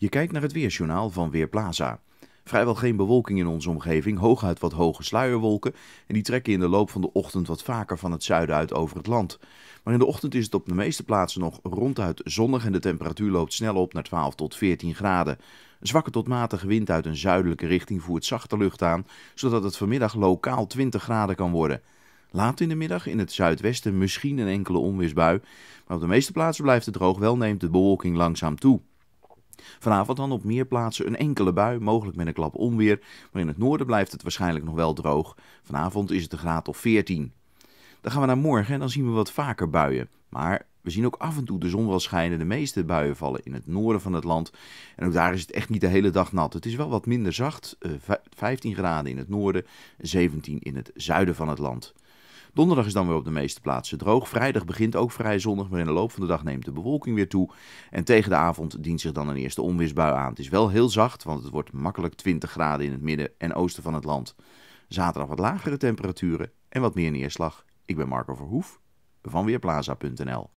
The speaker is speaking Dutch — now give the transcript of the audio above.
Je kijkt naar het weersjournaal van Weerplaza. Vrijwel geen bewolking in onze omgeving, hooguit wat hoge sluierwolken en die trekken in de loop van de ochtend wat vaker van het zuiden uit over het land. Maar in de ochtend is het op de meeste plaatsen nog ronduit zonnig en de temperatuur loopt snel op naar 12 tot 14 graden. Een zwakke tot matige wind uit een zuidelijke richting voert zachte lucht aan, zodat het vanmiddag lokaal 20 graden kan worden. Laat in de middag in het zuidwesten misschien een enkele onweersbui, maar op de meeste plaatsen blijft het droog wel neemt de bewolking langzaam toe. Vanavond dan op meer plaatsen een enkele bui, mogelijk met een klap onweer. Maar in het noorden blijft het waarschijnlijk nog wel droog. Vanavond is het een graad of 14. Dan gaan we naar morgen en dan zien we wat vaker buien. Maar we zien ook af en toe de zon wel schijnen. De meeste buien vallen in het noorden van het land. En ook daar is het echt niet de hele dag nat. Het is wel wat minder zacht. 15 eh, graden in het noorden, 17 in het zuiden van het land. Donderdag is dan weer op de meeste plaatsen droog. Vrijdag begint ook vrij zonnig, maar in de loop van de dag neemt de bewolking weer toe. En tegen de avond dient zich dan een eerste onweersbui aan. Het is wel heel zacht, want het wordt makkelijk 20 graden in het midden en oosten van het land. Zaterdag wat lagere temperaturen en wat meer neerslag. Ik ben Marco Verhoef van Weerplaza.nl.